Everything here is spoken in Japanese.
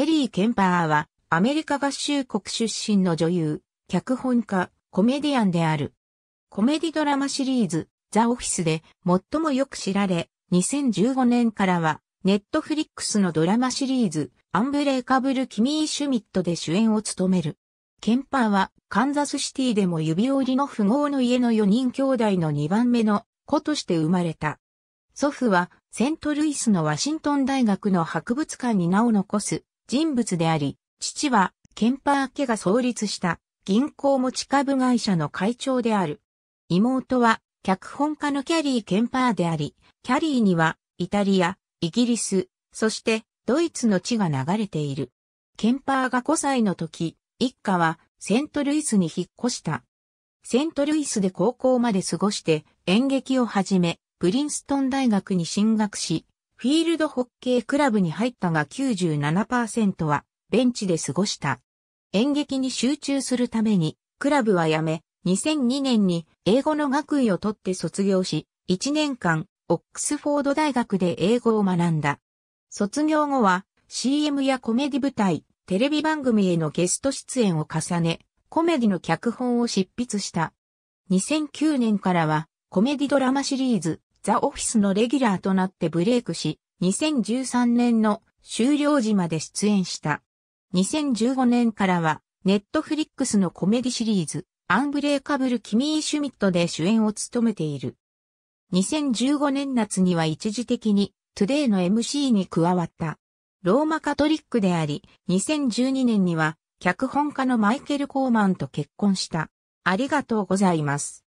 エリー・ケンパーは、アメリカ合衆国出身の女優、脚本家、コメディアンである。コメディドラマシリーズ、ザ・オフィスで最もよく知られ、2015年からは、ネットフリックスのドラマシリーズ、アンブレーカブル・キミー・シュミットで主演を務める。ケンパーは、カンザスシティでも指折りの富豪の家の4人兄弟の2番目の子として生まれた。祖父は、セントルイスのワシントン大学の博物館に名を残す、人物であり、父は、ケンパー家が創立した銀行持ち株会社の会長である。妹は、脚本家のキャリー・ケンパーであり、キャリーには、イタリア、イギリス、そして、ドイツの地が流れている。ケンパーが5歳の時、一家は、セントルイスに引っ越した。セントルイスで高校まで過ごして、演劇を始め、プリンストン大学に進学し、フィールドホッケークラブに入ったが97%はベンチで過ごした。演劇に集中するためにクラブは辞め、2002年に英語の学位を取って卒業し、1年間オックスフォード大学で英語を学んだ。卒業後は CM やコメディ舞台、テレビ番組へのゲスト出演を重ね、コメディの脚本を執筆した。2009年からはコメディドラマシリーズ、ザ・オフィスのレギュラーとなってブレイクし、2013年の終了時まで出演した。2015年からは、ネットフリックスのコメディシリーズ、アンブレイカブル・キミー・シュミットで主演を務めている。2015年夏には一時的に、トゥデイの MC に加わった。ローマカトリックであり、2012年には、脚本家のマイケル・コーマンと結婚した。ありがとうございます。